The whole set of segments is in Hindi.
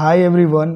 हाय एवरीवन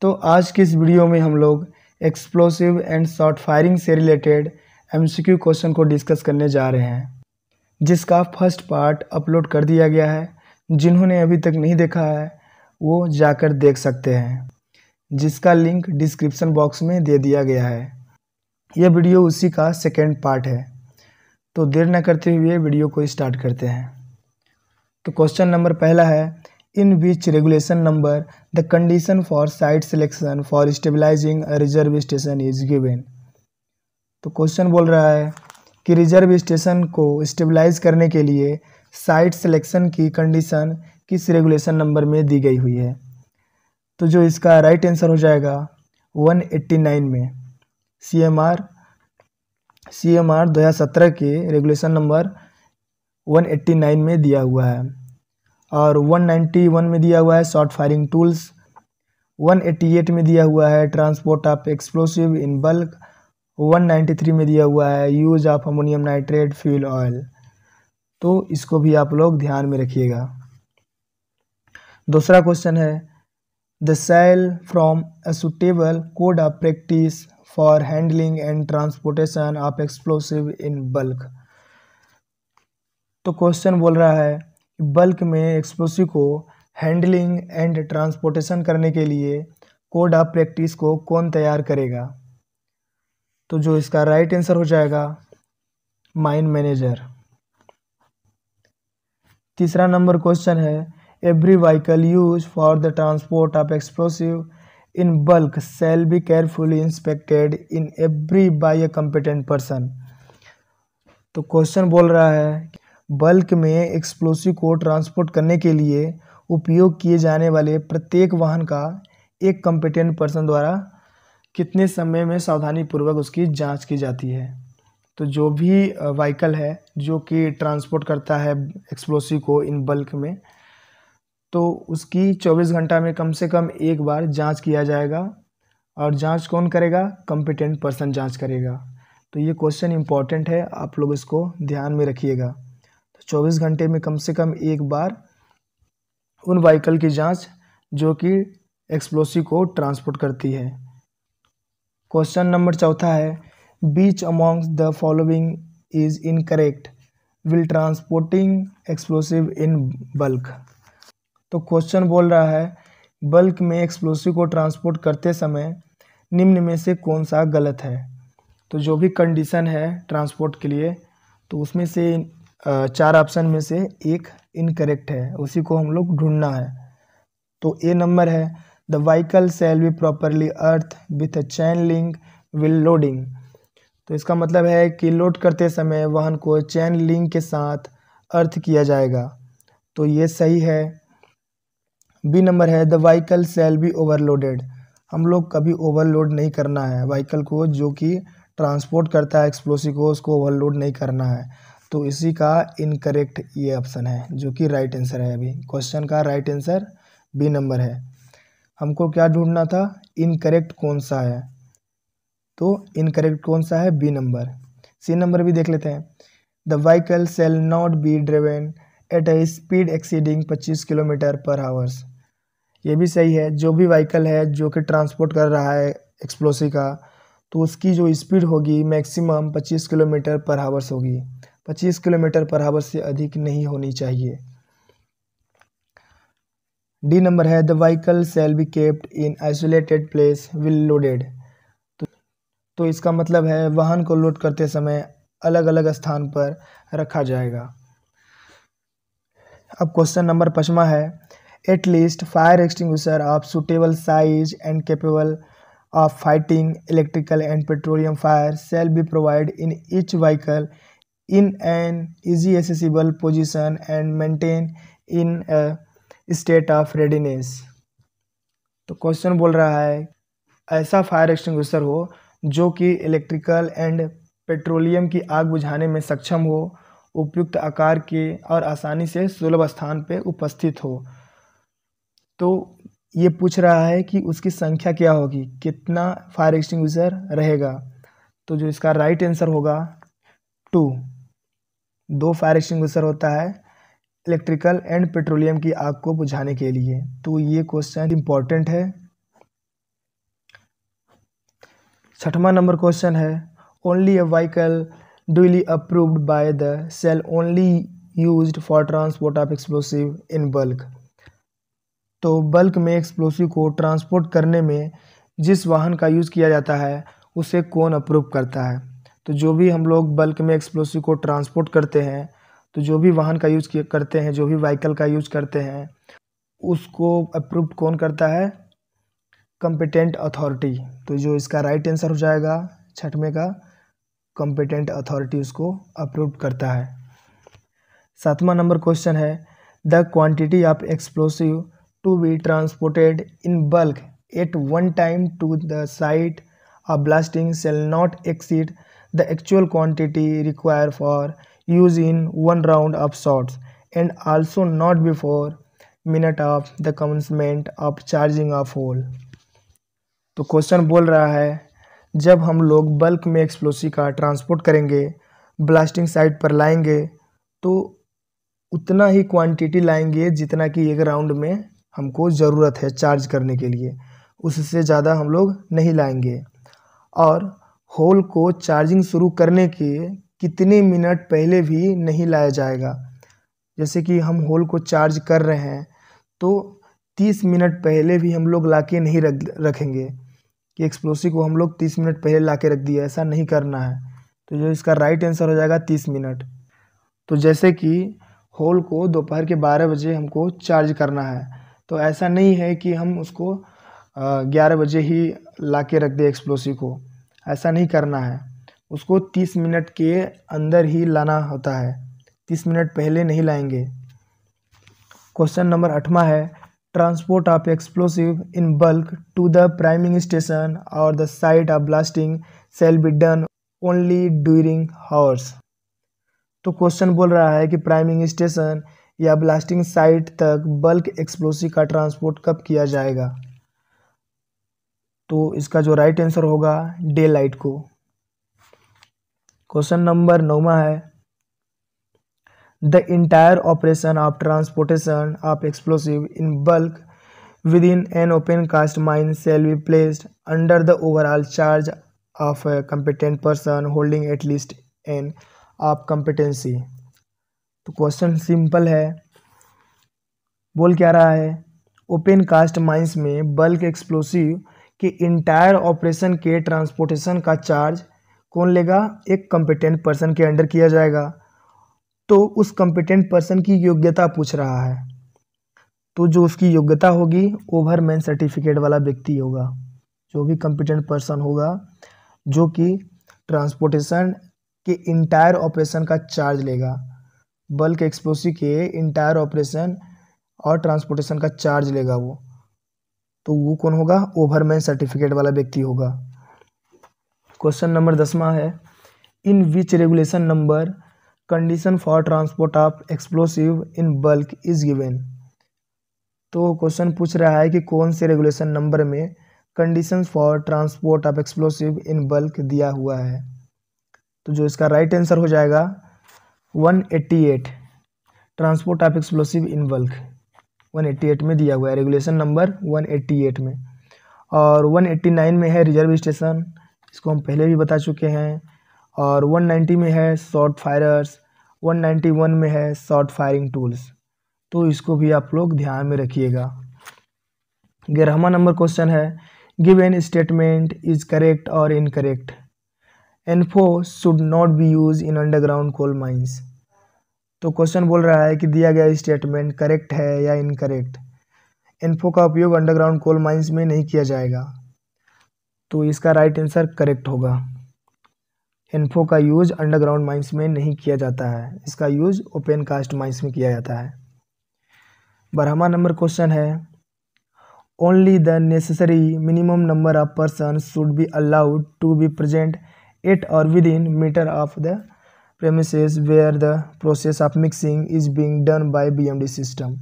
तो आज की इस वीडियो में हम लोग एक्सप्लोसिव एंड शॉर्ट फायरिंग से रिलेटेड एमसीक्यू क्वेश्चन को डिस्कस करने जा रहे हैं जिसका फर्स्ट पार्ट अपलोड कर दिया गया है जिन्होंने अभी तक नहीं देखा है वो जाकर देख सकते हैं जिसका लिंक डिस्क्रिप्शन बॉक्स में दे दिया गया है यह वीडियो उसी का सेकेंड पार्ट है तो देर न करते हुए वीडियो को स्टार्ट करते हैं तो क्वेश्चन नंबर पहला है in which regulation number the condition for site selection for stabilizing a reserve station is given तो क्वेश्चन बोल रहा है कि रिजर्व स्टेशन को स्टेबलाइज करने के लिए साइट सिलेक्शन की कंडीशन किस रेगुलेशन नंबर में दी गई हुई है तो जो इसका राइट right आंसर हो जाएगा 189 में C M R C M R दो के रेगुलेशन नंबर 189 में दिया हुआ है और 191 में दिया हुआ है शॉर्ट फायरिंग टूल्स 188 में दिया हुआ है transport of explosive in bulk 193 में दिया हुआ है use of ammonium nitrate fuel oil तो इसको भी आप लोग ध्यान में रखिएगा दूसरा क्वेश्चन है the shall from a suitable code of practice for handling and transportation of explosive in bulk तो क्वेश्चन बोल रहा है बल्क में एक्सप्लोसिव को हैंडलिंग एंड ट्रांसपोर्टेशन करने के लिए कोड ऑफ प्रैक्टिस को कौन तैयार करेगा तो जो इसका राइट आंसर हो जाएगा माइन मैनेजर तीसरा नंबर क्वेश्चन है every vehicle use for the transport of explosive in bulk shall be carefully inspected in every by a competent person तो क्वेश्चन बोल रहा है बल्क में एक्सप्लोसिव को ट्रांसपोर्ट करने के लिए उपयोग किए जाने वाले प्रत्येक वाहन का एक कम्पिटेंट पर्सन द्वारा कितने समय में सावधानीपूर्वक उसकी जांच की जाती है तो जो भी वाइकल है जो कि ट्रांसपोर्ट करता है एक्सप्लोसिव को इन बल्क में तो उसकी 24 घंटा में कम से कम एक बार जांच किया जाएगा और जांच कौन करेगा कम्पिटेंट पर्सन जांच करेगा तो ये क्वेश्चन इम्पॉर्टेंट है आप लोग इसको ध्यान में रखिएगा चौबीस घंटे में कम से कम एक बार उन वाइकल की जांच जो कि एक्सप्लोसिव को ट्रांसपोर्ट करती है क्वेश्चन नंबर चौथा है which among the following is incorrect while transporting explosive in bulk तो क्वेश्चन बोल रहा है बल्क में एक्सप्लोसिव को ट्रांसपोर्ट करते समय निम्न में से कौन सा गलत है तो जो भी कंडीशन है ट्रांसपोर्ट के लिए तो उसमें से चार ऑप्शन में से एक इनकरेक्ट है उसी को हम लोग ढूंढना है तो ए नंबर है the vehicle shall be properly earth with a chain link while loading तो इसका मतलब है कि लोड करते समय वाहन को चैन लिंक के साथ अर्थ किया जाएगा तो ये सही है बी नंबर है the vehicle shall be overloaded हम लोग कभी ओवरलोड नहीं करना है वाइकल को जो कि ट्रांसपोर्ट करता है एक्सप्लोसिव को उसको ओवरलोड नहीं करना है तो इसी का इनकरेक्ट ये ऑप्शन है जो कि राइट आंसर है अभी क्वेश्चन का राइट आंसर बी नंबर है हमको क्या ढूंढना था इनकरेक्ट कौन सा है तो इनकरेक्ट कौन सा है बी नंबर सी नंबर भी देख लेते हैं the vehicle shall not be driven at a speed exceeding 25 kilometre per hours ये भी सही है जो भी वहीकल है जो कि ट्रांसपोर्ट कर रहा है एक्सप्लोसिव का तो उसकी जो स्पीड होगी मैक्सिमम 25 किलोमीटर पर आवर्स होगी 25 किलोमीटर पर आवर से अधिक नहीं होनी चाहिए डी नंबर है the vehicle shall be kept in isolated place while loaded तो, तो, इसका मतलब है वाहन को लोड करते समय अलग अलग स्थान पर रखा जाएगा अब क्वेश्चन नंबर पचमा है at least fire extinguisher of suitable size and capable of fighting electrical and petroleum fire shall be provide in each vehicle in an easy accessible position and maintain in a state of readiness तो क्वेश्चन बोल रहा है ऐसा फायर एक्सटिंग हो जो कि इलेक्ट्रिकल एंड पेट्रोलियम की आग बुझाने में सक्षम हो उपयुक्त आकार के और आसानी से सुलभ स्थान पर उपस्थित हो तो ये पूछ रहा है कि उसकी संख्या क्या होगी कितना फायर एक्सटिंग रहेगा तो जो इसका राइट आंसर होगा टू दो फायर एक्सटिंग्विशर होता है इलेक्ट्रिकल एंड पेट्रोलियम की आग को बुझाने के लिए तो ये क्वेश्चन इंपॉर्टेंट है छठवा नंबर क्वेश्चन है only a vehicle duly approved by the shall only used for transport of explosive in bulk तो बल्क में एक्सप्लोसिव को ट्रांसपोर्ट करने में जिस वाहन का यूज़ किया जाता है उसे कौन अप्रूव करता है तो जो भी हम लोग बल्क में एक्सप्लोसिव को ट्रांसपोर्ट करते हैं तो जो भी वाहन का यूज़ करते हैं जो भी व्हीकल का यूज़ करते हैं उसको अप्रूव कौन करता है कंपिटेंट अथॉरिटी तो जो इसका राइट आंसर हो जाएगा छठवें का कंपिटेंट अथॉरिटी उसको अप्रूव करता है सातवां नंबर क्वेश्चन है the quantity of explosive to be transported in bulk at one time to the site of blasting shall not exceed the actual quantity required for use in one round of shots and also not before minute of the commencement of charging of hole तो क्वेश्चन बोल रहा है जब हम लोग बल्क में एक्सप्लोसिव का ट्रांसपोर्ट करेंगे ब्लास्टिंग साइट पर लाएंगे तो उतना ही क्वांटिटी लाएंगे जितना कि एक राउंड में हमको ज़रूरत है चार्ज करने के लिए उससे ज़्यादा हम लोग नहीं लाएंगे और होल को चार्जिंग शुरू करने के कितने मिनट पहले भी नहीं लाया जाएगा जैसे कि हम होल को चार्ज कर रहे हैं तो तीस मिनट पहले भी हम लोग ला के नहीं रख रखेंगे कि एक्सप्लोसिव को हम लोग तीस मिनट पहले ला के रख दिया ऐसा नहीं करना है तो जो इसका राइट आंसर हो जाएगा तीस मिनट तो जैसे कि होल को दोपहर के बारह बजे हमको चार्ज करना है तो ऐसा नहीं है कि हम उसको ग्यारह बजे ही ला के रख दें एक्सप्लोसिव को ऐसा नहीं करना है उसको तीस मिनट के अंदर ही लाना होता है तीस मिनट पहले नहीं लाएंगे क्वेश्चन नंबर आठवा है transport of explosive in bulk to the priming station और the site of blasting shall be done only during hours तो क्वेश्चन बोल रहा है कि प्राइमिंग स्टेशन या ब्लास्टिंग साइट तक बल्क एक्सप्लोसिव का ट्रांसपोर्ट कब किया जाएगा तो इसका जो राइट आंसर होगा डे लाइट को क्वेश्चन नंबर नौवा है the entire operation of transportation of explosive in bulk within an open cast mine shall be placed under the overall charge of a competent person holding at least an of competency तो क्वेश्चन सिंपल है बोल क्या रहा है ओपन कास्ट माइंस में बल्क एक्सप्लोसिव कि इंटायर ऑपरेशन के ट्रांसपोर्टेशन का चार्ज कौन लेगा एक कम्पिटेंट पर्सन के अंडर किया जाएगा तो उस कम्पिटेंट पर्सन की योग्यता पूछ रहा है तो जो उसकी योग्यता होगी ओवरमैन सर्टिफिकेट वाला व्यक्ति होगा जो भी कम्पिटेंट पर्सन होगा जो कि ट्रांसपोर्टेशन के इंटायर ऑपरेशन का चार्ज लेगा बल्क एक्सप्लोसिव के इंटायर ऑपरेशन और ट्रांसपोर्टेशन का चार्ज लेगा वो तो वो कौन होगा ओवरमैन सर्टिफिकेट वाला व्यक्ति होगा क्वेश्चन नंबर दसवा है in which regulation number condition for transport of explosive in bulk is given तो क्वेश्चन पूछ रहा है कि कौन से रेगुलेशन नंबर में condition for transport of explosive in bulk दिया हुआ है तो जो इसका राइट right आंसर हो जाएगा 188 transport of explosive in bulk 188 में दिया हुआ है रेगुलेशन नंबर 188 में और 189 में है रिजर्व स्टेशन इसको हम पहले भी बता चुके हैं और 190 में है शॉर्ट फायरर्स 191 में है शॉर्ट फायरिंग टूल्स तो इसको भी आप लोग ध्यान में रखिएगा ग्यारहवा नंबर क्वेश्चन है given statement is correct और incorrect ANFO should not be use in underground coal mines तो क्वेश्चन बोल रहा है कि दिया गया स्टेटमेंट करेक्ट है या इनकरेक्ट इन्फो का उपयोग अंडरग्राउंड कोल माइंस में नहीं किया जाएगा तो इसका राइट आंसर करेक्ट होगा इन्फो का यूज अंडरग्राउंड माइंस में नहीं किया जाता है इसका यूज ओपन कास्ट माइंस में किया जाता है बारहवा नंबर क्वेश्चन है only the necessary minimum number of person should be allowed to be present at or within metre of the premises where the process of mixing is being done by BMD system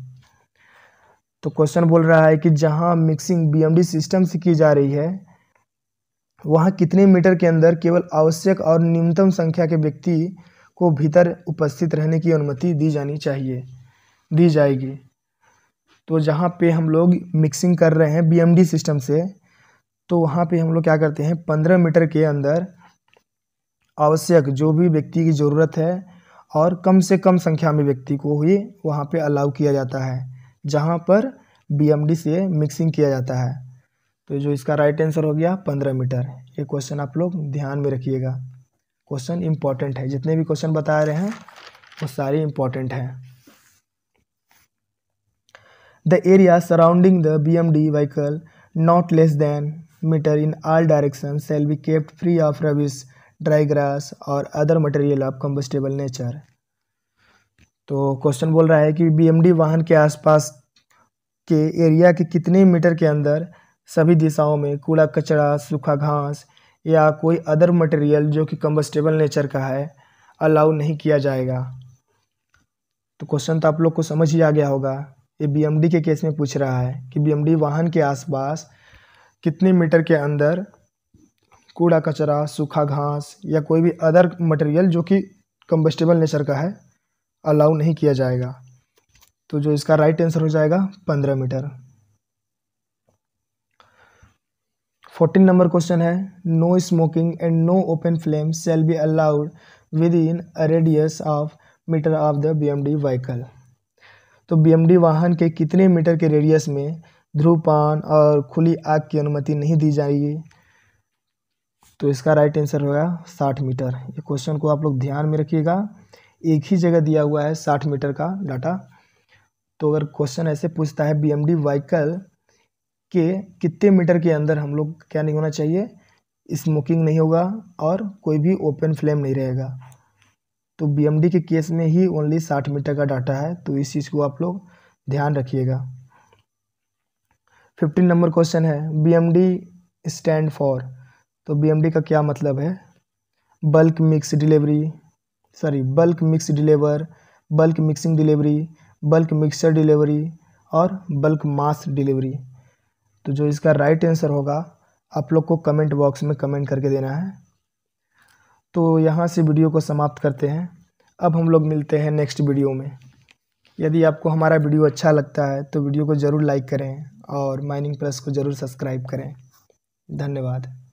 तो क्वेश्चन बोल रहा है कि जहां मिक्सिंग डी सिस्टम से की जा रही है वहां कितने मीटर के अंदर केवल आवश्यक और न्यूनतम संख्या के व्यक्ति को भीतर उपस्थित रहने की अनुमति दी जानी चाहिए दी जाएगी तो जहाँ पे हम लोग मिक्सिंग कर रहे हैं डी सिस्टम से तो वहाँ पे हम लोग क्या करते हैं पंद्रह मीटर के अंदर आवश्यक जो भी व्यक्ति की ज़रूरत है और कम से कम संख्या में व्यक्ति को ही वहाँ पे अलाउ किया जाता है जहाँ पर बीएमडी से मिक्सिंग किया जाता है तो जो इसका राइट आंसर हो गया पंद्रह मीटर ये क्वेश्चन आप लोग ध्यान में रखिएगा क्वेश्चन इम्पॉर्टेंट है जितने भी क्वेश्चन बता रहे हैं वो सारे इम्पॉर्टेंट हैं the area surrounding the B M D vehicle not less than metre in all direction shall be kept free of rubbish dry grass और other material of combustible nature तो क्वेश्चन बोल रहा है कि बीएमडी वाहन के आसपास के एरिया के कितने मीटर के अंदर सभी दिशाओं में कूड़ा कचरा सूखा घास या कोई अदर मटेरियल जो कि कम्बस्टेबल नेचर का है अलाउ नहीं किया जाएगा तो क्वेश्चन तो आप लोग को समझ ही आ गया होगा ये बीएमडी के केस में पूछ रहा है कि बीएमडी वाहन के आसपास कितने मीटर के अंदर कूड़ा कचरा सूखा घास या कोई भी अदर मटेरियल जो कि कम्बस्टेबल नेचर का है अलाउ नहीं किया जाएगा तो जो इसका राइट आंसर हो जाएगा पंद्रह मीटर फोर्टीन नंबर क्वेश्चन है no smoking and no open flame shall be allowed within radius of metre of the BMD vehicle तो बीएमडी वाहन के कितने मीटर के रेडियस में ध्रुवपान और खुली आग की अनुमति नहीं दी जाएगी तो इसका राइट आंसर होगा साठ मीटर ये क्वेश्चन को आप लोग ध्यान में रखिएगा एक ही जगह दिया हुआ है साठ मीटर का डाटा तो अगर क्वेश्चन ऐसे पूछता है बी एम डी वाइकल के कितने मीटर के अंदर हम लोग क्या नहीं होना चाहिए स्मोकिंग नहीं होगा और कोई भी ओपन फ्लेम नहीं रहेगा तो बी के केस में ही ओनली साठ मीटर का डाटा है तो इस चीज़ को आप लोग ध्यान रखिएगा फिफ्टीन नंबर क्वेश्चन है B M D stand for तो बी का क्या मतलब है bulk mix delivery sorry bulk mix deliver bulk mixing delivery bulk mixture delivery और बल्क मास डिलीवरी तो जो इसका राइट आंसर होगा आप लोग को कमेंट बॉक्स में कमेंट करके देना है तो यहाँ से वीडियो को समाप्त करते हैं अब हम लोग मिलते हैं नेक्स्ट वीडियो में यदि आपको हमारा वीडियो अच्छा लगता है तो वीडियो को ज़रूर लाइक करें और माइनिंग प्लस को ज़रूर सब्सक्राइब करें धन्यवाद